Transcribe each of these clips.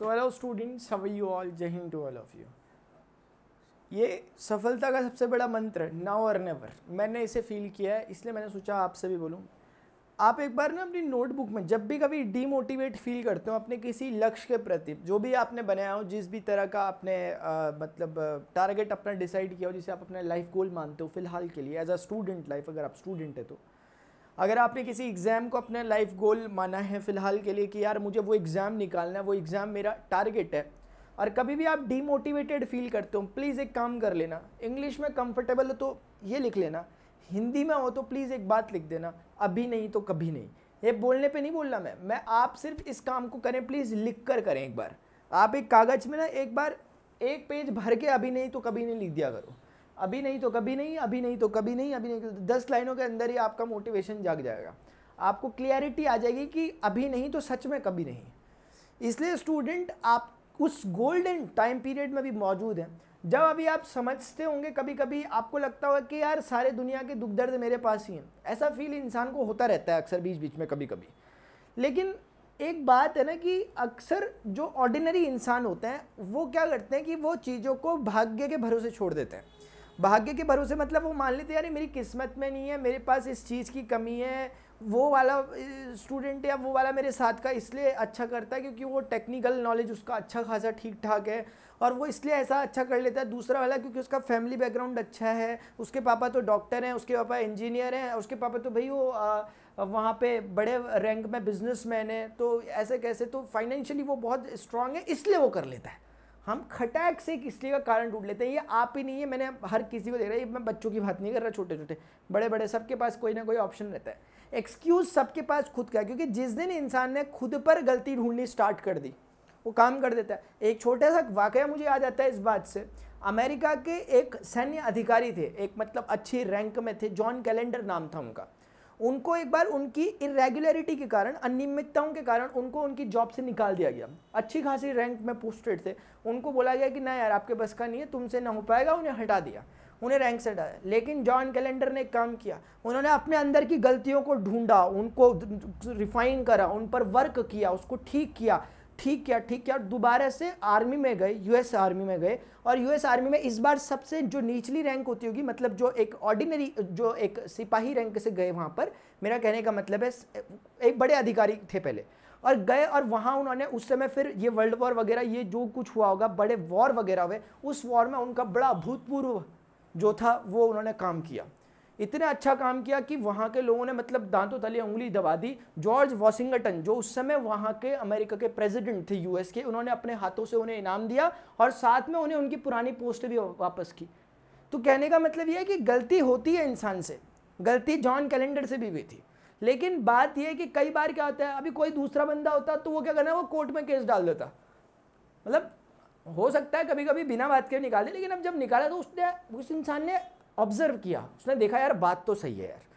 so hello students have you all Jai Hind to all of you ये सफलता का सबसे बड़ा मंत्र है नाउ और नेवर मैंने इसे फील किया है इसलिए मैंने सोचा आपसे भी बोलूँ आप एक बार ना अपनी नोटबुक में जब भी कभी डीमोटिवेट फील करते हो अपने किसी लक्ष्य के प्रति जो भी आपने बनाया हो जिस भी तरह का आपने आ, मतलब टारगेट अपना डिसाइड किया हो जिसे आप अपना लाइफ गोल मानते हो फिलहाल के लिए एज अ स्टूडेंट लाइफ अगर आप स्टूडेंट है तो अगर आपने किसी एग्ज़ाम को अपने लाइफ गोल माना है फ़िलहाल के लिए कि यार मुझे वो एग्ज़ाम निकालना है वो एग्ज़ाम मेरा टारगेट है और कभी भी आप डीमोटिवेटेड फील करते हो प्लीज़ एक काम कर लेना इंग्लिश में कंफर्टेबल हो तो ये लिख लेना हिंदी में हो तो प्लीज़ एक बात लिख देना अभी नहीं तो कभी नहीं ये बोलने पे नहीं बोलना मैं मैं आप सिर्फ इस काम को करें प्लीज़ लिख कर करें एक बार आप एक कागज़ में ना एक बार एक पेज भर के अभी नहीं तो कभी नहीं लिख दिया करो अभी नहीं तो कभी नहीं अभी नहीं तो कभी नहीं अभी नहीं तो दस लाइनों के अंदर ही आपका मोटिवेशन जाग जाएगा आपको क्लियरिटी आ जाएगी कि अभी नहीं तो सच में कभी नहीं इसलिए स्टूडेंट आप उस गोल्डन टाइम पीरियड में भी मौजूद हैं जब अभी आप समझते होंगे कभी कभी आपको लगता होगा कि यार सारे दुनिया के दुख दर्द मेरे पास ही हैं ऐसा फील इंसान को होता रहता है अक्सर बीच बीच में कभी कभी लेकिन एक बात है ना कि अक्सर जो ऑर्डिनरी इंसान होते हैं वो क्या करते हैं कि वो चीज़ों को भाग्य के भरोसे छोड़ देते हैं भाग्य के भरोसे मतलब वो मान लेते यार मेरी किस्मत में नहीं है मेरे पास इस चीज़ की कमी है वो वाला स्टूडेंट या वो वाला मेरे साथ का इसलिए अच्छा करता है क्योंकि वो टेक्निकल नॉलेज उसका अच्छा खासा ठीक ठाक है और वो इसलिए ऐसा अच्छा कर लेता है दूसरा वाला क्योंकि उसका फैमिली बैकग्राउंड अच्छा है उसके पापा तो डॉक्टर हैं उसके पापा इंजीनियर हैं उसके पापा तो भाई वो आ, वहाँ पे बड़े रैंक में बिजनेसमैन है तो ऐसे कैसे तो फाइनेंशियली वो बहुत स्ट्रांग है इसलिए वो कर लेता है हम खटैक से इसलिए का कारण ढूंढ लेते हैं ये आप ही नहीं है मैंने हर किसी को देख रहा है मैं बच्चों की बात नहीं कर रहा छोटे छोटे बड़े बड़े सबके पास कोई ना कोई ऑप्शन रहता है एक्सक्यूज़ सबके पास खुद का क्योंकि जिस दिन इंसान ने खुद पर गलती ढूंढनी स्टार्ट कर दी वो काम कर देता है एक छोटा सा वाक़ मुझे याद आता है इस बात से अमेरिका के एक सैन्य अधिकारी थे एक मतलब अच्छी रैंक में थे जॉन कैलेंडर नाम था उनका उनको एक बार उनकी इरेगुलरिटी के कारण अनियमितताओं के कारण उनको उनकी जॉब से निकाल दिया गया अच्छी खासी रैंक में पोस्टेड थे उनको बोला गया कि ना यार आपके बस का नहीं है तुमसे ना हो पाएगा उन्हें हटा दिया उन्हें रैंक से हटाया लेकिन जॉन कैलेंडर ने काम किया उन्होंने अपने अंदर की गलतियों को ढूंढा उनको रिफाइन करा उन पर वर्क किया उसको ठीक किया ठीक क्या ठीक क्या दोबारा से आर्मी में गए यूएस आर्मी में गए और यूएस आर्मी में इस बार सबसे जो निचली रैंक होती होगी मतलब जो एक ऑर्डिनरी जो एक सिपाही रैंक से गए वहाँ पर मेरा कहने का मतलब है एक बड़े अधिकारी थे पहले और गए और वहाँ उन्होंने उस समय फिर ये वर्ल्ड वॉर वगैरह ये जो कुछ हुआ होगा बड़े वॉर वगैरह हुए उस वॉर में उनका बड़ा अभूतपूर्व जो था वो उन्होंने काम किया इतने अच्छा काम किया कि वहाँ के लोगों ने मतलब दांतों तले उंगली दबा दी जॉर्ज वॉशिंगटन जो उस समय वहाँ के अमेरिका के प्रेसिडेंट थे यूएस के उन्होंने अपने हाथों से उन्हें इनाम दिया और साथ में उन्हें उनकी पुरानी पोस्ट भी वापस की तो कहने का मतलब यह है कि गलती होती है इंसान से गलती जॉन कैलेंडर से भी हुई थी लेकिन बात यह है कि कई बार क्या होता है अभी कोई दूसरा बंदा होता तो वो क्या करना वो कोर्ट में केस डाल देता मतलब हो सकता है कभी कभी बिना बात के निकाले लेकिन अब जब निकाला तो उसने उस इंसान ने ऑब्जर्व किया उसने देखा यार बात तो सही है यार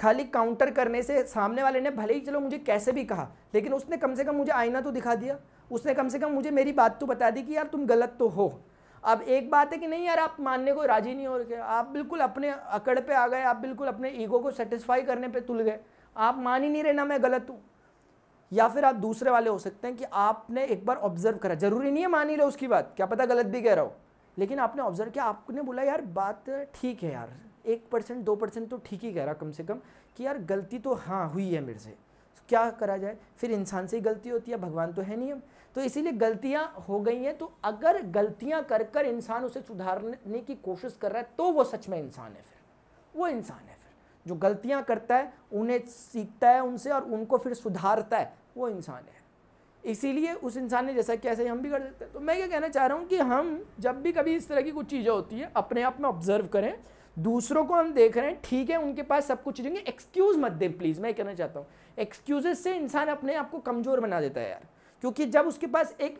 खाली काउंटर करने से सामने वाले ने भले ही चलो मुझे कैसे भी कहा लेकिन उसने कम से कम मुझे आईना तो दिखा दिया उसने कम से कम मुझे मेरी बात तो बता दी कि यार तुम गलत तो हो अब एक बात है कि नहीं यार आप मानने को राजी नहीं हो रहे आप बिल्कुल अपने अकड़ पे आ गए आप बिल्कुल अपने ईगो को सेटिस्फाई करने पे तुल गए आप मान ही नहीं रहे ना मैं गलत हूँ या फिर आप दूसरे वाले हो सकते हैं कि आपने एक बार ऑब्जर्व करा जरूरी नहीं है मान ही रहे उसकी बात क्या पता गलत भी कह रहा हो लेकिन आपने ऑब्जर्व किया आपने बोला यार बात ठीक है यार एक परसेंट दो परसेंट तो ठीक ही कह रहा कम से कम कि यार गलती तो हाँ हुई है मेरे से क्या करा जाए फिर इंसान से ही गलती होती है भगवान तो है नहीं हम तो इसीलिए गलतियाँ हो गई हैं तो अगर गलतियाँ कर कर इंसान उसे सुधारने की कोशिश कर रहा है तो वो सच में इंसान है फिर वो इंसान है फिर जो गलतियाँ करता है उन्हें सीखता है उनसे और उनको फिर सुधारता है वो इंसान है इसीलिए उस इंसान ने जैसा किया ऐसे हम भी कर सकते हैं तो मैं ये कहना चाह रहा हूँ कि हम जब भी कभी इस तरह की कुछ चीज़ें होती है अपने आप में ऑब्जर्व करें दूसरों को हम देख रहे हैं ठीक है उनके पास सब कुछ चीज़ेंगे एक्सक्यूज़ मत दें प्लीज़ मैं कहना चाहता हूँ एक्सक्यूजेस से इंसान अपने आप को कमज़ोर बना देता है यार क्योंकि जब उसके पास एक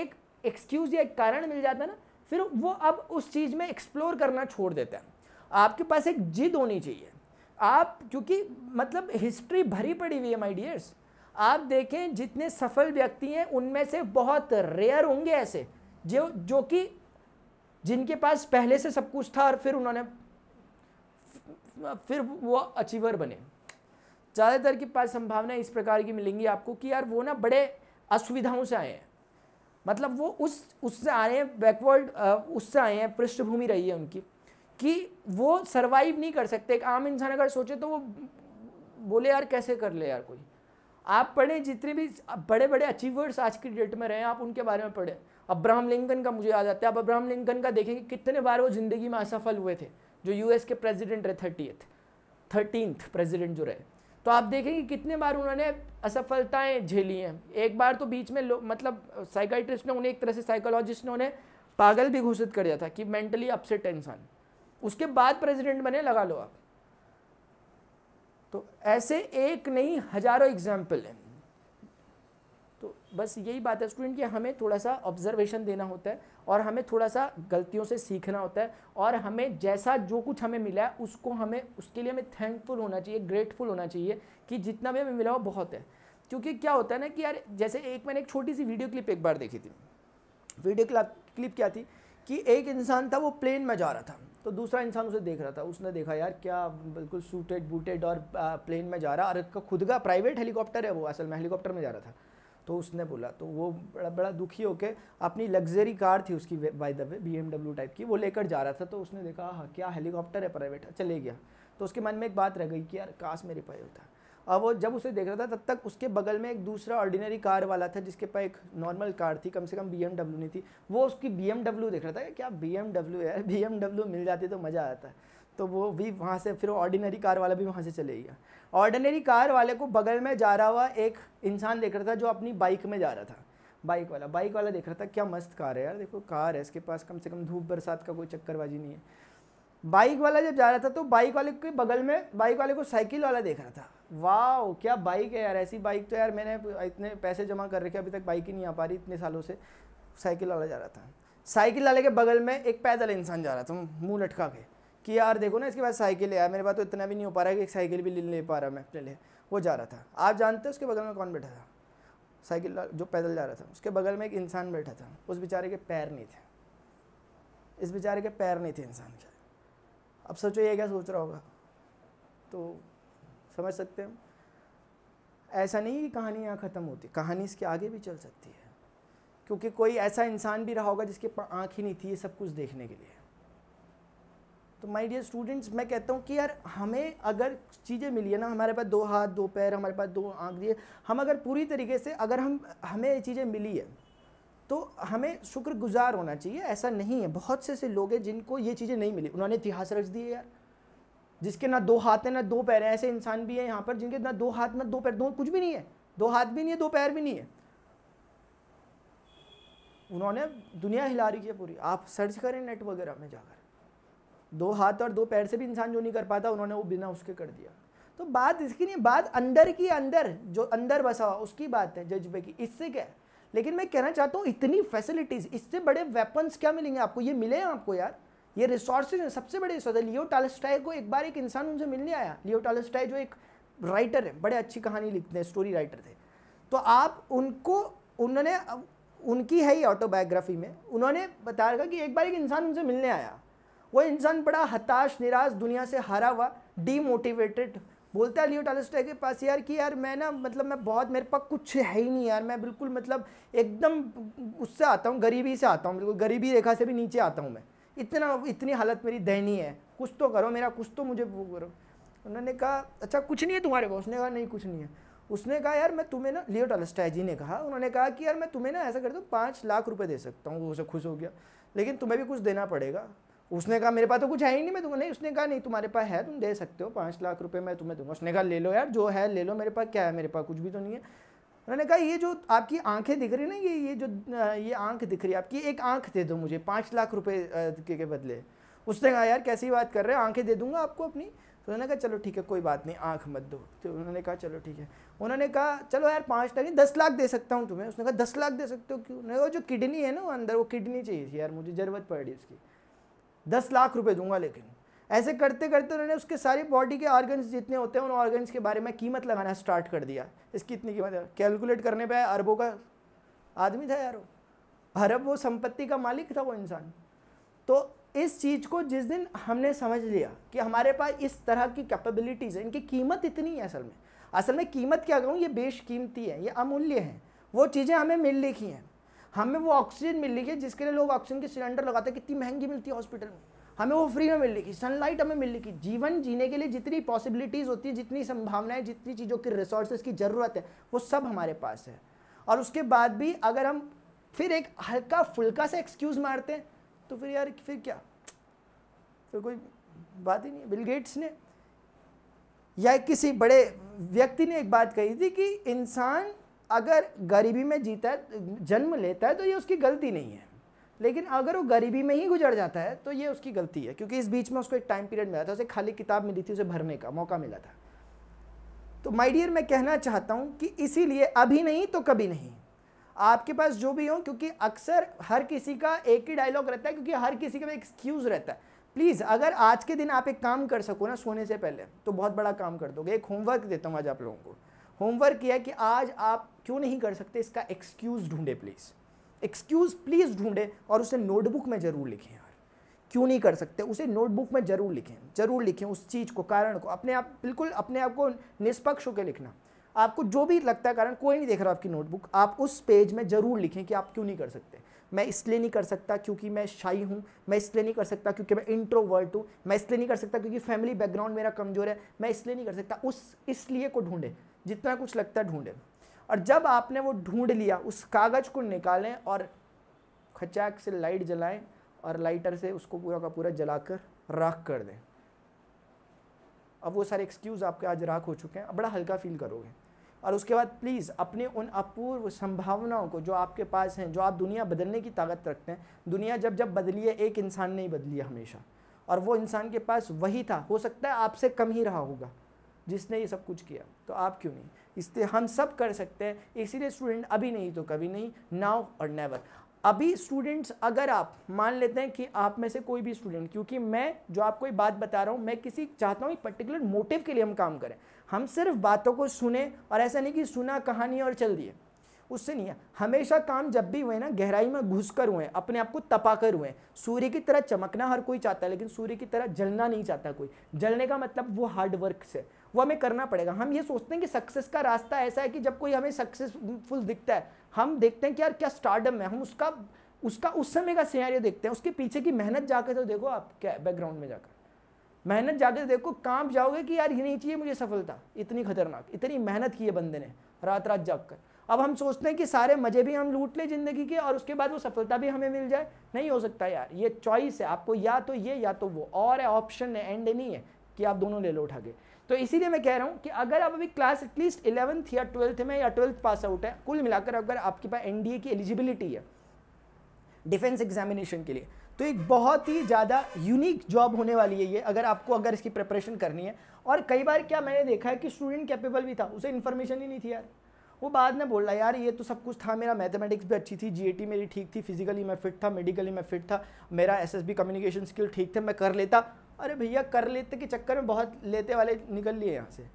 एक एक्सक्यूज़ या एक कारण मिल जाता है ना फिर वो अब उस चीज़ में एक्सप्लोर करना छोड़ देता है आपके पास एक जिद होनी चाहिए आप क्योंकि मतलब हिस्ट्री भरी पड़ी हुई है माई डियर्स आप देखें जितने सफल व्यक्ति हैं उनमें से बहुत रेयर होंगे ऐसे जो जो कि जिनके पास पहले से सब कुछ था और फिर उन्होंने फिर वो अचीवर बने ज़्यादातर के पास संभावना इस प्रकार की मिलेंगी आपको कि यार वो ना बड़े असुविधाओं से आए हैं मतलब वो उस उससे आए हैं बैकवर्ड उससे आए हैं पृष्ठभूमि रही है उनकी कि वो सर्वाइव नहीं कर सकते एक आम इंसान अगर सोचे तो वो बोले यार कैसे कर ले यार कोई आप पढ़ें जितने भी बड़े बड़े अचीवर्स आज की डेट में रहे आप उनके बारे में पढ़ें अब्राहम लिंकन का मुझे याद आता है आप अब्राहम लिंकन का देखेंगे कितने बार वो ज़िंदगी में असफल हुए थे जो यूएस के प्रेसिडेंट रहे थर्टीथ थर्टीनथ प्रेसिडेंट जो रहे तो आप देखेंगे कितने बार उन्होंने असफलताएं झेली हैं एक बार तो बीच में मतलब साइकाइट्रिस्ट ने उन्हें एक तरह से साइकोलॉजिस्ट ने उन्हें पागल भी घोषित कर दिया था कि मेंटली अपसेट इंसान उसके बाद प्रेसिडेंट बने लगा लो आप तो ऐसे एक नहीं हजारों एग्जाम्पल हैं तो बस यही बात है स्टूडेंट कि हमें थोड़ा सा ऑब्जर्वेशन देना होता है और हमें थोड़ा सा गलतियों से सीखना होता है और हमें जैसा जो कुछ हमें मिला है उसको हमें उसके लिए हमें थैंकफुल होना चाहिए ग्रेटफुल होना चाहिए कि जितना भी हमें मिला हो बहुत है क्योंकि क्या होता है ना कि यार जैसे एक मैंने एक छोटी सी वीडियो क्लिप एक बार देखी थी वीडियो क्लिप क्या थी कि एक इंसान था वो प्लेन में जा रहा था तो दूसरा इंसान उसे देख रहा था उसने देखा यार क्या बिल्कुल सूटेड बूटेड और प्लेन में जा रहा और इसका खुद का प्राइवेट हेलीकॉप्टर है वो असल में हेलीकॉप्टर में जा रहा था तो उसने बोला तो वो बड़ा बड़ा दुखी होकर अपनी लग्जरी कार थी उसकी by the way B type की वो लेकर जा रहा था तो उसने देखा हाँ क्या हेलीकॉप्टर है प्राइवेट चले गया तो उसके मन में एक बात रह गई कि यार काश मेरे पाए होता और वो जब उसे देख रहा था तब तक उसके बगल में एक दूसरा ऑर्डिनरी कार वाला था जिसके पास एक नॉर्मल कार थी कम से कम बी नहीं थी वो उसकी बी देख रहा था क्या बी है बी मिल जाती तो मज़ा आता है तो वो भी वहाँ से फिर ऑर्डिनरी कार वाला भी वहाँ से चले गया ऑर्डिनरी कार वाले को बगल में जा रहा हुआ एक इंसान देख रहा था जो अपनी बाइक में जा रहा था बाइक वाला बाइक वाला देख रहा था क्या मस्त कार है यार देखो कार है इसके पास कम से कम धूप बरसात का कोई चक्करबाजी नहीं है बाइक वाला जब जा रहा था तो बाइक वाले के बगल में बाइक वाले को साइकिल वाला देख रहा था वाह क्या बाइक है यार ऐसी बाइक तो यार मैंने इतने पैसे जमा कर रखे अभी तक बाइक ही नहीं आ पा रही इतने सालों से साइकिल वाला जा रहा था साइकिल वाले के बगल में एक पैदल इंसान जा रहा था मुँह लटका के कि यार देखो ना इसके पास साइकिल है यार मेरे पास तो इतना भी नहीं हो पा रहा है कि एक साइकिल भी ले ले पा रहा मैं अपने लिए वो जा रहा था आप जानते हो उसके बगल में कौन बैठा था साइकिल जो पैदल जा रहा था उसके बगल में एक इंसान बैठा था उस बेचारे के पैर नहीं थे इस बेचारे के पैर नहीं थे इंसान के अब सोचो ये क्या सोच रहा होगा तो समझ सकते हो ऐसा नहीं कि कहानी यहाँ ख़त्म होती कहानी इसके आगे भी चल सकती है क्योंकि कोई ऐसा इंसान भी रहा होगा जिसके पास आँख ही नहीं थी ये सब कुछ देखने के लिए तो माय डियर स्टूडेंट्स मैं कहता हूँ कि यार हमें अगर चीज़ें मिली है ना हमारे पास दो हाथ दो पैर हमारे पास दो आँख दिए हम अगर पूरी तरीके से अगर हम हमें ये चीज़ें मिली है तो हमें शुक्रगुजार होना चाहिए ऐसा नहीं है बहुत से ऐसे लोग हैं जिनको ये चीज़ें नहीं मिली उन्होंने इतिहास रच दिए यार जिसके ना दो हाथ हैं ना दो पैर हैं ऐसे इंसान भी हैं यहाँ पर जिनके ना दो हाथ ना दो पैर दो कुछ भी नहीं है दो हाथ भी नहीं है दो पैर भी नहीं है उन्होंने दुनिया हिला रही है पूरी आप सर्च करें नेट वगैरह में जाकर दो हाथ और दो पैर से भी इंसान जो नहीं कर पाता उन्होंने वो बिना उसके कर दिया तो बात इसकी नहीं बात अंदर की अंदर जो अंदर बसा हुआ उसकी बात है जज्बे की इससे क्या है लेकिन मैं कहना चाहता हूँ इतनी फैसिलिटीज़ इससे बड़े वेपन्स क्या मिलेंगे आपको ये मिले हैं आपको यार ये रिसोर्सेज हैं सबसे बड़े रिसोर्स है लियो टालस्टाई को एक बार एक इंसान उनसे मिलने आया लियो टालस्टाई जो एक राइटर है बड़े अच्छी कहानी लिखते हैं स्टोरी राइटर थे तो आप उनको उन्होंने उनकी है ही ऑटोबायोग्राफी में उन्होंने बता रखा कि एक बार एक इंसान उनसे मिलने आया वो इंसान बड़ा हताश निराश दुनिया से हरा हुआ डीमोटिवेटेड बोलता है लियो टालस्टाई के पास यार कि यार मैं ना मतलब मैं बहुत मेरे पास कुछ है ही नहीं यार मैं बिल्कुल मतलब एकदम उससे आता हूँ गरीबी से आता हूँ बिल्कुल गरीबी रेखा से भी नीचे आता हूँ मैं इतना इतनी हालत मेरी दयनीय है कुछ तो करो मेरा कुछ तो मुझे वो करो उन्होंने कहा अच्छा कुछ नहीं है तुम्हारे पास उसने कहा नहीं कुछ नहीं है उसने कहा यार मैं तुम्हें ना लियो टलस्टाई जी ने कहा उन्होंने कहा कि यार मैं तुम्हें ना ऐसा कर दूँ पाँच लाख रुपये दे सकता हूँ वो उसे खुश हो गया लेकिन तुम्हें भी कुछ देना पड़ेगा उसने कहा मेरे पास तो कुछ है ही नहीं मैं तुम्हें नहीं उसने कहा नहीं तुम्हारे पास है तुम दे सकते हो पाँच लाख रुपये मैं तुम्हें दूंगा उसने कहा ले लो यार जो है ले लो मेरे पास क्या है मेरे पास कुछ भी तो नहीं है उन्होंने कहा ये जो आपकी आंखें दिख रही ना ये ये जो ये आंख दिख रही है आपकी एक आंख दे दो मुझे पाँच लाख रुपए के, के बदले उसने कहा यार कैसी बात कर रहे हैं आंखें दे दूंगा आपको अपनी तो उन्होंने कहा चलो ठीक है कोई बात नहीं आंख मत दो तो उन्होंने कहा चलो ठीक है उन्होंने कहा चलो यार पाँच लाख नहीं दस लाख दे सकता हूँ तुम्हें उसने कहा दस लाख दे सकते हो क्यों उन्होंने कहा जो किडनी है ना अंदर वो किडनी चाहिए थी यार मुझे ज़रूरत पड़ रही उसकी दस लाख रुपये दूंगा लेकिन ऐसे करते करते उन्होंने उसके सारी बॉडी के ऑर्गन्स जितने होते हैं उन ऑर्गन्स के बारे में कीमत लगाना स्टार्ट कर दिया इसकी इतनी कीमत कैलकुलेट करने पे अरबों का आदमी था यार वो अरब वो संपत्ति का मालिक था वो इंसान तो इस चीज़ को जिस दिन हमने समझ लिया कि हमारे पास इस तरह की कैपेबिलिटीज़ है इनकी कीमत इतनी है असल में असल में कीमत क्या कहूँ ये बेशकीमती है ये अमूल्य है वो चीज़ें हमें मिल लिखी हैं हमें वो ऑक्सीजन मिल रही है जिसके लिए लोग ऑक्सीजन के सिलेंडर लगाते हैं कितनी महंगी मिलती है हॉस्पिटल में हमें वो फ्री में मिल रही थी सनलाइट हमें मिल रही थी जीवन जीने के लिए जितनी पॉसिबिलिटीज़ होती है जितनी संभावनाएं जितनी चीज़ों की रिसोर्सेज की ज़रूरत है वो सब हमारे पास है और उसके बाद भी अगर हम फिर एक हल्का फुल्का से एक्सक्यूज़ मारते हैं तो फिर यार फिर क्या फिर कोई बात ही नहीं है बिल गेट्स ने या किसी बड़े व्यक्ति ने एक बात कही थी कि इंसान अगर गरीबी में जीता है जन्म लेता है तो ये उसकी गलती नहीं है लेकिन अगर वो गरीबी में ही गुजर जाता है तो ये उसकी गलती है क्योंकि इस बीच में उसको एक टाइम पीरियड मिला था उसे खाली किताब मिली थी उसे भरने का मौका मिला था तो माय डियर मैं कहना चाहता हूँ कि इसीलिए अभी नहीं तो कभी नहीं आपके पास जो भी हो क्योंकि अक्सर हर किसी का एक ही डायलॉग रहता है क्योंकि हर किसी का एक्सक्यूज़ रहता है प्लीज़ अगर आज के दिन आप एक काम कर सको ना सोने से पहले तो बहुत बड़ा काम कर दोगे एक होमवर्क देता हूँ आज आप लोगों को होमवर्क किया कि आज आप क्यों नहीं कर सकते इसका एक्सक्यूज़ ढूंढे प्लीज़ एक्सक्यूज़ प्लीज़ ढूंढें और उसे नोटबुक में ज़रूर लिखें यार क्यों नहीं कर सकते उसे नोटबुक में ज़रूर लिखें ज़रूर लिखें उस चीज़ को कारण को अपने आप बिल्कुल अपने आप को निष्पक्ष होकर लिखना आपको जो भी लगता है कारण कोई नहीं देख रहा आपकी नोटबुक आप उस पेज में ज़रूर लिखें कि आप क्यों नहीं कर सकते मैं इसलिए नहीं कर सकता क्योंकि मैं शाही हूँ मैं इसलिए नहीं कर सकता क्योंकि मैं इंट्रोवर्ट हूँ मैं इसलिए नहीं कर सकता क्योंकि फैमिली बैकग्राउंड मेरा कमज़ोर है मैं इसलिए नहीं कर सकता उस इसलिए को ढूंढें जितना कुछ लगता है ढूंढें और जब आपने वो ढूंढ लिया उस कागज़ को निकालें और खचाक से लाइट जलाएं और लाइटर से उसको पूरा का पूरा जलाकर राख कर दें अब वो सारे एक्सक्यूज़ आपके आज राख हो चुके हैं अब बड़ा हल्का फील करोगे और उसके बाद प्लीज़ अपने उन अपूर्व संभावनाओं को जो आपके पास हैं जो आप दुनिया बदलने की ताकत रखते हैं दुनिया जब जब बदली है एक इंसान ही बदली है हमेशा और वो इंसान के पास वही था हो सकता है आपसे कम ही रहा होगा जिसने ये सब कुछ किया तो आप क्यों नहीं इसलिए हम सब कर सकते हैं इसीलिए स्टूडेंट अभी नहीं तो कभी नहीं नाउ और नेवर अभी स्टूडेंट्स अगर आप मान लेते हैं कि आप में से कोई भी स्टूडेंट क्योंकि मैं जो आपको ये बात बता रहा हूँ मैं किसी चाहता हूँ एक पर्टिकुलर मोटिव के लिए हम काम करें हम सिर्फ बातों को सुने और ऐसा नहीं कि सुना कहानी और चल दिए उससे नहीं है हमेशा काम जब भी हुए ना गहराई में घुस कर हुए अपने आप को तपा कर हुए सूर्य की तरह चमकना हर कोई चाहता है लेकिन सूर्य की तरह जलना नहीं चाहता कोई जलने का मतलब वो हार्ड वर्क से वो हमें करना पड़ेगा हम ये सोचते हैं कि सक्सेस का रास्ता ऐसा है कि जब कोई हमें सक्सेसफुल दिखता है हम देखते हैं कि यार क्या स्टार्डम है हम उसका उसका उस समय का सिनेरियो देखते हैं उसके पीछे की मेहनत जाकर तो देखो आप क्या बैकग्राउंड में जाकर मेहनत जाकर तो देखो काम जाओगे कि यार ये नहीं चाहिए मुझे सफलता इतनी खतरनाक इतनी मेहनत की है बंदे ने रात रात जाग कर अब हम सोचते हैं कि सारे मज़े भी हम लूट लें ज़िंदगी के और उसके बाद वो सफलता भी हमें मिल जाए नहीं हो सकता यार ये चॉइस है आपको या तो ये या तो वो और है ऑप्शन है एंड नहीं है कि आप दोनों ले लो उठा के तो इसीलिए मैं कह रहा हूँ कि अगर आप अभी क्लास एटलीस्ट इलेवंथ या ट्वेल्थ में या ट्वेल्थ पास आउट है कुल मिलाकर अगर आपके पास एन की एलिजिबिलिटी है डिफेंस एग्जामिनेशन के लिए तो एक बहुत ही ज़्यादा यूनिक जॉब होने वाली है ये अगर आपको अगर इसकी प्रिपरेशन करनी है और कई बार क्या मैंने देखा है कि स्टूडेंट कैपेबल भी था उसे इन्फॉर्मेशन ही नहीं थी यार वो बाद में बोल रहा यार ये तो सब कुछ था मेरा मैथमेटिक्स भी अच्छी थी जी मेरी ठीक थी फिजिकली मैं फिट था मेडिकली मैं फिट था मेरा एस कम्युनिकेशन स्किल ठीक थे मैं कर लेता अरे भैया कर लेते के चक्कर में बहुत लेते वाले निकल लिए यहाँ से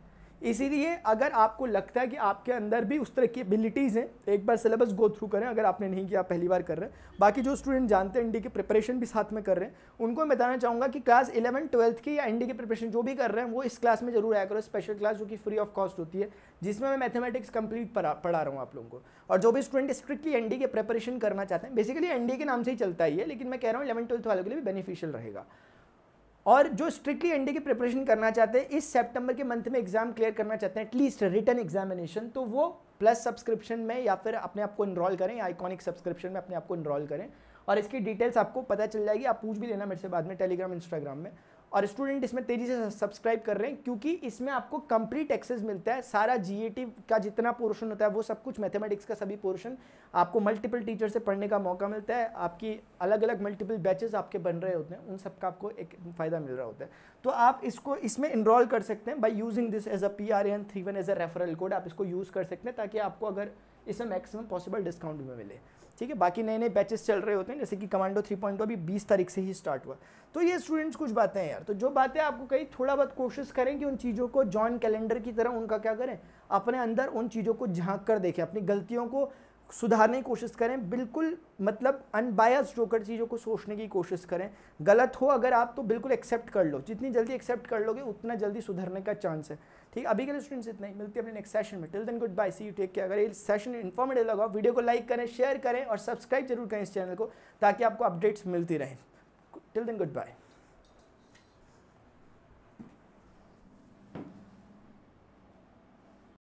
इसीलिए अगर आपको लगता है कि आपके अंदर भी उस तरह की एबिलिटीज़ हैं एक बार सिलेबस गो थ्रू करें अगर आपने नहीं किया पहली बार कर रहे हैं बाकी जो स्टूडेंट जानते हैं एनडी के प्रिपरेशन भी साथ में कर रहे हैं उनको मैं बताना चाहूँगा कि क्लास इलेवन ट्वेल्थ की या एनडी के प्रिपरेशन जो भी कर रहे हैं वो इस क्लास में जरूर आया करो स्पेशल क्लास जो कि फ्री ऑफ कॉस्ट होती है जिसमें मैं मैथमेटिक्स कंप्लीट पढ़ा रहा हूँ आप लोगों को और जो भी स्टूडेंट स्ट्रिक्टली एन के प्रिपरेशन करना चाहते हैं बेसिकली एनडी के नाम से ही चलता ही है लेकिन मैं कह रहा हूँ इलेवन ट्वेल्थ वालों के लिए भी बेनिफिशियल रहेगा और जो स्ट्रिक्टली एनडी की प्रिपरेशन करना चाहते हैं इस सितंबर के मंथ में एग्जाम क्लियर करना चाहते हैं एटलीस्ट रिटर्न एग्जामिनेशन तो वो प्लस सब्सक्रिप्शन में या फिर अपने आप को इनरोल करें आइकॉनिक सब्सक्रिप्शन में अपने आप को इनरोल करें और इसकी डिटेल्स आपको पता चल जाएगी आप पूछ भी लेना मेरे से बाद में टेलीग्राम इंस्टाग्राम में और स्टूडेंट इसमें तेज़ी से सब्सक्राइब कर रहे हैं क्योंकि इसमें आपको कंप्लीट एक्सेस मिलता है सारा जीएटी का जितना पोर्शन होता है वो सब कुछ मैथमेटिक्स का सभी पोर्शन आपको मल्टीपल टीचर से पढ़ने का मौका मिलता है आपकी अलग अलग मल्टीपल बैचेस आपके बन रहे होते हैं उन सब का आपको एक फ़ायदा मिल रहा होता है तो आप इसको इसमें इनरोल कर सकते हैं by using this as a P R N three one as a referral code आप इसको यूज़ कर सकते हैं ताकि आपको अगर इसमें मैक्सिमम पॉसिबल डिस्काउंट में मिले ठीक है बाकी नए नए बैचेस चल रहे होते हैं जैसे कि कमांडो थ्री पॉइंट अभी बीस तारीख से ही स्टार्ट हुआ तो ये स्टूडेंट्स कुछ बातें हैं यार तो जो बातें आपको कही थोड़ा बहुत कोशिश करें कि उन चीज़ों को जॉइन कैलेंडर की तरह उनका क्या करें अपने अंदर उन चीज़ों को झाँक कर देखें अपनी गलतियों को सुधारने की कोशिश करें बिल्कुल मतलब अनबायस होकर चीज़ों को सोचने की कोशिश करें गलत हो अगर आप तो बिल्कुल एक्सेप्ट कर लो जितनी जल्दी एक्सेप्ट कर लोगे उतना जल्दी सुधरने का चांस है ठीक अभी के लिए स्टूडेंट्स इतना ही मिलती है अपने नेक्स्ट सेशन में till then good bye see you take care अगर ये सेशन इन्फॉर्मेटिव लगा वीडियो को लाइक करें शेयर करें और सब्सक्राइब जरूर करें इस चैनल को ताकि आपको अपडेट्स मिलती रहें टिल देन गुड बाय